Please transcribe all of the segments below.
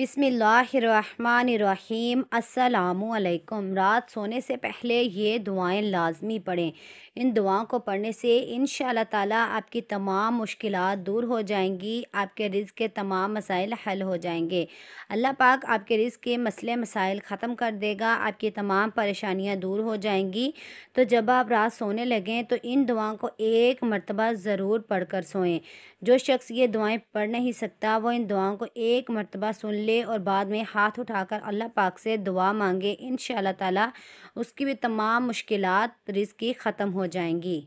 बिसमीम् अल्लाम रात सोने से पहले ये दुआएं लाजमी पढ़ें इन दुआओं को पढ़ने से इन ताला आपकी तमाम मुश्किल दूर हो जाएंगी आपके रिज़ के तमाम मसाइल हल हो जाएंगे अल्लाह पाक आपके रिज़ के मसले मसाइल ख़त्म कर देगा आपकी तमाम परेशानियाँ दूर हो जाएंगी तो जब आप रात सोने लगें तो इन दुआओं को एक मरतबा ज़रूर पढ़ कर सोएँ जो शख्स ये दुआएँ पढ़ नहीं सकता वो इन दुआओं को एक मरतबा सुन ले لے اور بعد میں ہاتھ اٹھا کر اللہ پاک سے دعا مانگے ان شاء اللہ تعالی اس کی بھی تمام مشکلات رزقی کی ختم ہو جائیں گی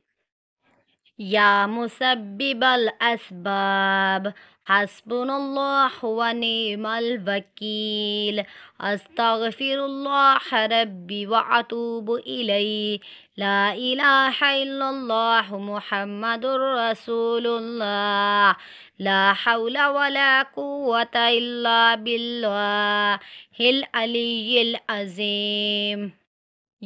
يا مسبب الأسباب حسبنا الله ونعم الوكيل أستغفر الله ربي وأتوب إليه لا إله إلا الله محمد رسول الله لا حول ولا قوة إلا بالله العلي العظيم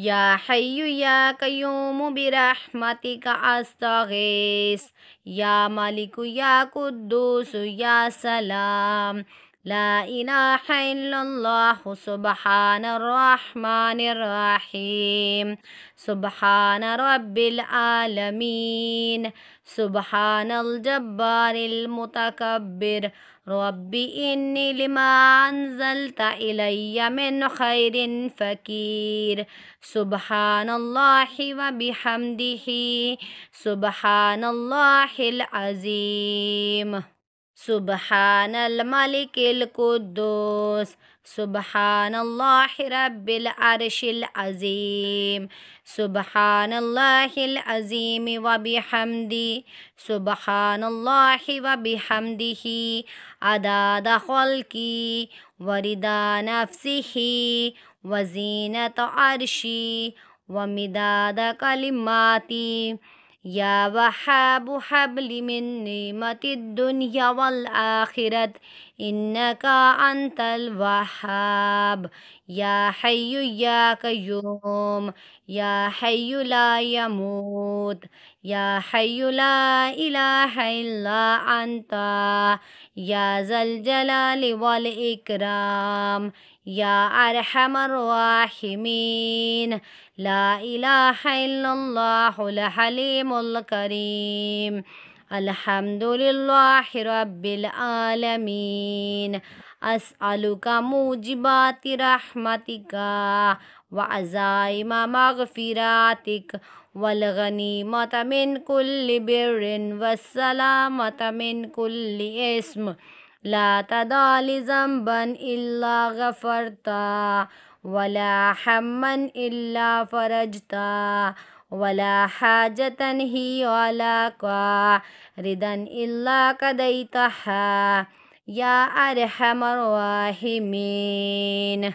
يا حي يا قيوم برحمتك أستغيث يا ملك يا قدوس يا سلام لا إله إلا الله سبحان الرحمن الرحيم سبحان رب العالمين سبحان الجبار المتكبر رب إني لما أنزلت إلي من خير فكير سبحان الله وبحمده سبحان الله العظيم سبحان الملك القدوس سبحان الله رب العرش العظيم سبحان الله العظيم وبحمده سبحان الله وبحمده عدد خلقي ورضا نفسه وزينة عرشي ومداد كلماتي يا وهاب حبل من نعمة الدنيا والآخرة إنك أنت الوهاب يا حي يا قيوم يا حي لا يموت يا حي لا إله إلا أنت يا ذا الجلال والإكرام يا أرحم الراحمين لا إله إلا الله الحليم الكريم الحمد لله رب العالمين أسألك موجبات رحمتك وعزائم مغفراتك والغنيمة من كل بر والسلامة من كل اسم لا تدع لذنبا إلا غفرته ولا حما إلا فرجته ولا حاجة هي لك ردا إلا قضيتها يا أرحم الراحمين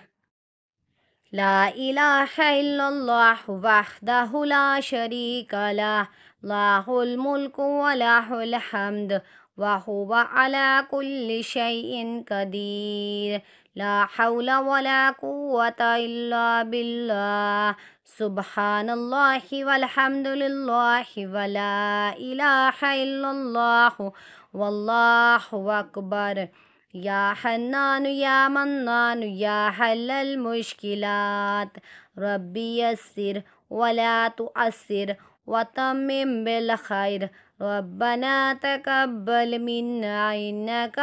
لا إله إلا الله وحده لا شريك له له الملك وله الحمد وهو على كل شيء قدير لا حول ولا قوة إلا بالله سبحان الله والحمد لله ولا إله إلا الله والله أكبر يا حنان يا منان يا حل المشكلات ربي يسر ولا تؤثر وتمم بالخير ربنا تقبل منا إنك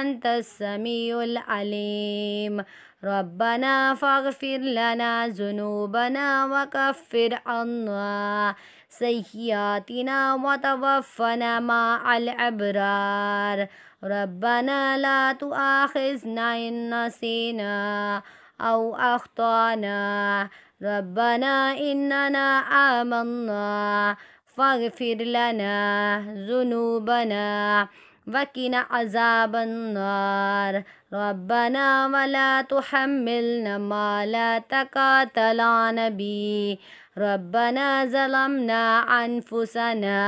أنت السميع العليم ربنا فاغفر لنا ذنوبنا وكفر عنا سيئاتنا وتوفنا مع الأبرار ربنا لا تؤاخذنا إن نسينا أو أخطأنا ربنا إننا آمنا فاغفر لنا ذنوبنا وقنا عذاب النار ربنا ولا تحملنا ما لا تقاتل لنا به ربنا ظلمنا أنفسنا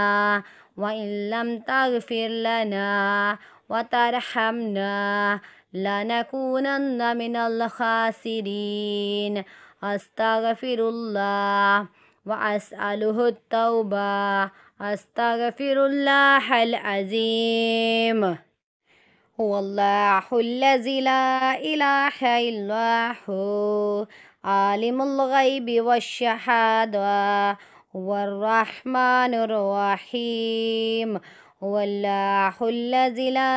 وإن لم تغفر لنا وترحمنا لنكونن من الخاسرين أستغفر الله وأسأله التوبة أستغفر الله العظيم هو الله الذي لا إله إلا هو عالم الغيب والشهادة هو الرحمن الرحيم هو الله الذي لا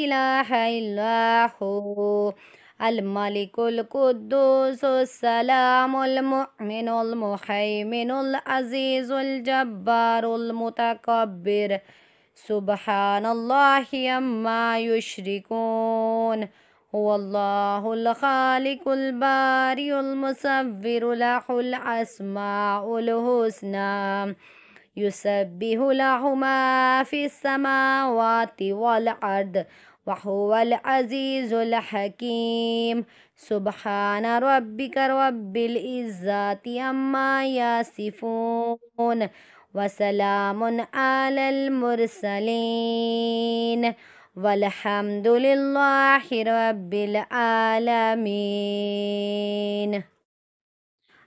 إله إلا هو الملك القدوس السلام المؤمن المهيمن العزيز الجبار المتكبر سبحان الله عما يشركون هو الله الخالق الباري المصور له الأسماء الحسنى يسبح له ما في السماوات والأرض وهو العزيز الحكيم سبحان ربك رب العزة عما يصفون وسلام على المرسلين والحمد لله رب العالمين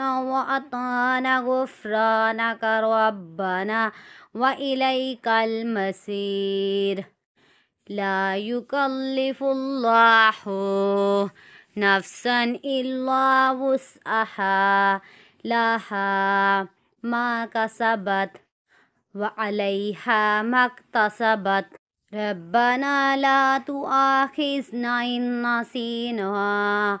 وأطعنا غفرانك ربنا وإليك المسير لا يكلف الله نفسا إلا وسعها لها ما كسبت وعليها ما اكتسبت ربنا لا تؤاخذنا إن نسينا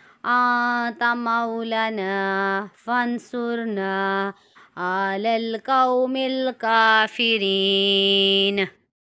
തമൗലന ഫൻസുർന ആലൽ കൗമിൽ കാഫിരീൻ